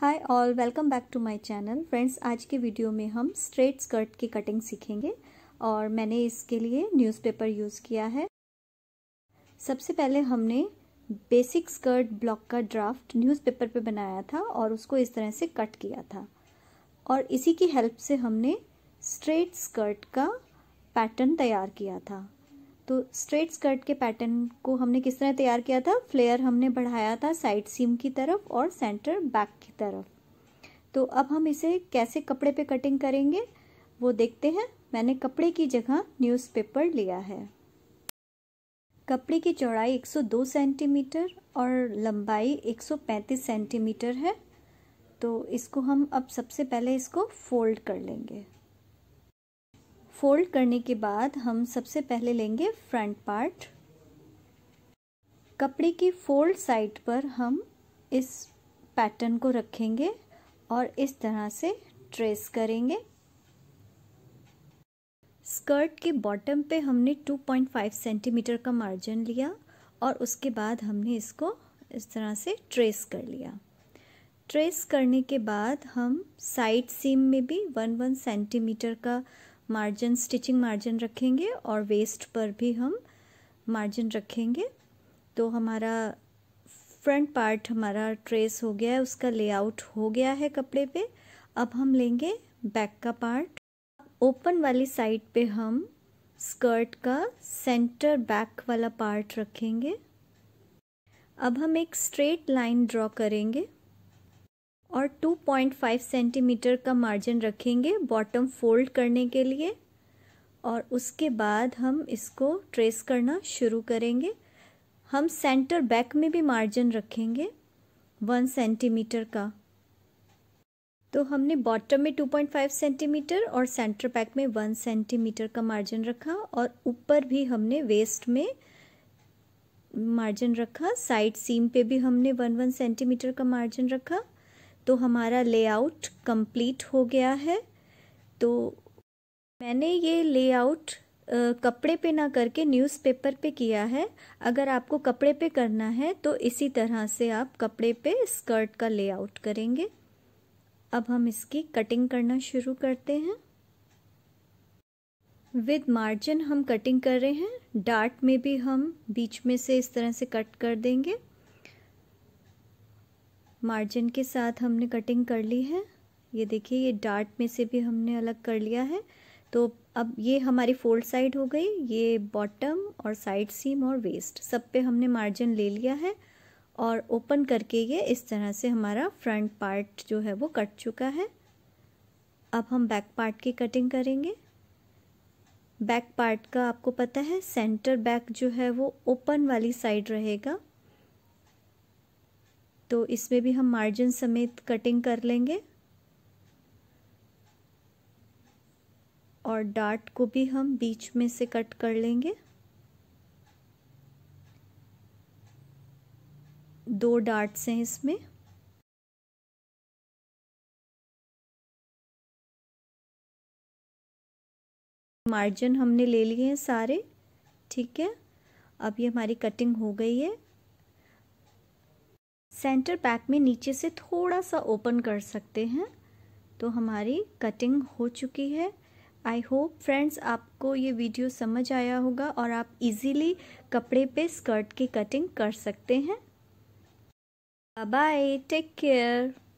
hi all welcome back to my channel friends आज के video में हम स्ट्रेट स्कर्ट की कटिंग सीखेंगे और मैंने इसके लिए न्यूज़पेपर यूज़ किया है सबसे पहले हमने बेसिक स्कर्ट ब्लॉक का ड्राफ्ट न्यूज़पेपर पे बनाया था और उसको इस तरह से कट किया था और इसी की हेल्प से हमने स्ट्रेट स्कर्ट का पैटर्न तैयार किया था तो स्ट्रेट स्कर्ट के पैटर्न को हमने किस तरह तैयार किया था फ्लेयर हमने बढ़ाया था साइड सीम की तरफ और सेंटर बैक की तरफ तो अब हम इसे कैसे कपड़े पे कटिंग करेंगे वो देखते हैं मैंने कपड़े की जगह न्यूज़पेपर लिया है कपड़े की चौड़ाई 102 सेंटीमीटर और लंबाई 135 सेंटीमीटर है तो इसको हम अब सबसे पहले इसको फोल्ड कर लेंगे फोल्ड करने के बाद हम सबसे पहले लेंगे फ्रंट पार्ट कपड़े की फोल्ड साइड पर हम इस पैटर्न को रखेंगे और इस तरह से ट्रेस करेंगे स्कर्ट के बॉटम पे हमने 2.5 सेंटीमीटर का मार्जिन लिया और उसके बाद हमने इसको इस तरह से ट्रेस कर लिया ट्रेस करने के बाद हम साइड सीम में भी वन वन सेंटीमीटर का मार्जिन स्टिचिंग मार्जिन रखेंगे और वेस्ट पर भी हम मार्जिन रखेंगे तो हमारा फ्रंट पार्ट हमारा ट्रेस हो गया है उसका लेआउट हो गया है कपड़े पे अब हम लेंगे बैक का पार्ट ओपन वाली साइड पे हम स्कर्ट का सेंटर बैक वाला पार्ट रखेंगे अब हम एक स्ट्रेट लाइन ड्रॉ करेंगे 2.5 सेंटीमीटर का मार्जिन रखेंगे बॉटम फोल्ड करने के लिए और उसके बाद हम इसको ट्रेस करना शुरू करेंगे हम सेंटर बैक में भी मार्जिन रखेंगे वन सेंटीमीटर का तो हमने बॉटम में 2.5 सेंटीमीटर और सेंटर बैक में वन सेंटीमीटर का मार्जिन रखा और ऊपर भी हमने वेस्ट में मार्जिन रखा साइड सीम पे भी हमने वन वन सेंटीमीटर का मार्जिन रखा तो हमारा लेआउट कंप्लीट हो गया है तो मैंने ये लेआउट कपड़े पे ना करके न्यूज़पेपर पे किया है अगर आपको कपड़े पे करना है तो इसी तरह से आप कपड़े पे स्कर्ट का लेआउट करेंगे अब हम इसकी कटिंग करना शुरू करते हैं विद मार्जिन हम कटिंग कर रहे हैं डार्ट में भी हम बीच में से इस तरह से कट कर देंगे मार्जिन के साथ हमने कटिंग कर ली है ये देखिए ये डार्ट में से भी हमने अलग कर लिया है तो अब ये हमारी फोल्ड साइड हो गई ये बॉटम और साइड सीम और वेस्ट सब पे हमने मार्जिन ले लिया है और ओपन करके ये इस तरह से हमारा फ्रंट पार्ट जो है वो कट चुका है अब हम बैक पार्ट की कटिंग करेंगे बैक पार्ट का आपको पता है सेंटर बैक जो है वो ओपन वाली साइड रहेगा तो इसमें भी हम मार्जिन समेत कटिंग कर लेंगे और डार्ट को भी हम बीच में से कट कर लेंगे दो डार्ट्स हैं इसमें मार्जिन हमने ले लिए हैं सारे ठीक है अब ये हमारी कटिंग हो गई है सेंटर बैक में नीचे से थोड़ा सा ओपन कर सकते हैं तो हमारी कटिंग हो चुकी है आई होप फ्रेंड्स आपको ये वीडियो समझ आया होगा और आप इजीली कपड़े पे स्कर्ट की कटिंग कर सकते हैं बाय टेक केयर